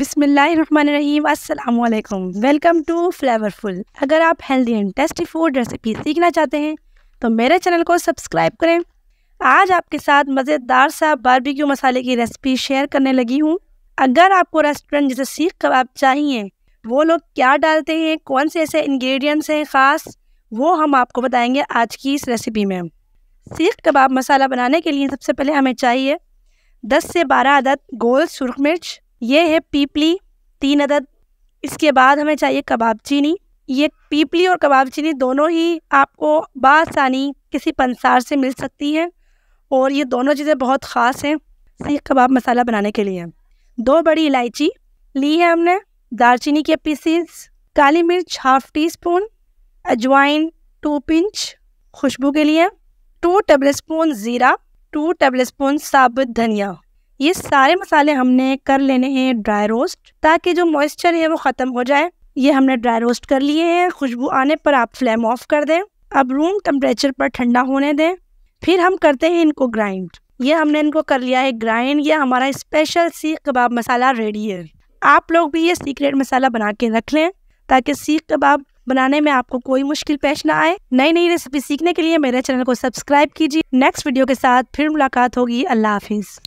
अस्सलाम अल्लाम welcome to flavourful अगर आप healthy and tasty food recipe सीखना चाहते हैं तो मेरे चैनल को सब्सक्राइब करें आज आपके साथ मज़ेदार सा बारबेक्यू मसाले की रेसिपी शेयर करने लगी हूँ अगर आपको रेस्टोरेंट जैसे सीख कबाब चाहिए वो लोग क्या डालते हैं कौन से ऐसे इन्ग्रीडियंट्स हैं ख़ास वो हम आपको बताएंगे आज की इस रेसिपी में सीख कबाब मसाला बनाने के लिए सबसे पहले हमें चाहिए दस से बारह अदद गोल सुरख मिर्च ये है पीपली तीन अदद इसके बाद हमें चाहिए कबाब चीनी ये पीपली और कबाब चीनी दोनों ही आपको बासानी किसी पंसार से मिल सकती है और ये दोनों चीज़ें बहुत ख़ास हैं सीख कबाब मसाला बनाने के लिए दो बड़ी इलायची ली है हमने दालचीनी के पीसीस काली मिर्च हाफ टी स्पून अजवाइन टू पिंच खुशबू के लिए टू टेबल स्पून ज़ीरा टू टेबल स्पून साबुत धनिया ये सारे मसाले हमने कर लेने हैं ड्राई रोस्ट ताकि जो मॉइस्चर है वो ख़त्म हो जाए ये हमने ड्राई रोस्ट कर लिए हैं खुशबू आने पर आप फ्लेम ऑफ कर दें अब रूम टेम्परेचर पर ठंडा होने दें फिर हम करते हैं इनको ग्राइंड ये हमने इनको कर लिया है ग्राइंड ये हमारा स्पेशल सीख कबाब मसाला रेडी है आप लोग भी ये सीक्रेट मसाला बना के रख लें ताकि सीख कबाब बनाने में आपको कोई मुश्किल पेश ना आए नई नई रेसिपी सीखने के लिए मेरे चैनल को सब्सक्राइब कीजिए नेक्स्ट वीडियो के साथ फिर मुलाकात होगी अल्लाह हाफिज़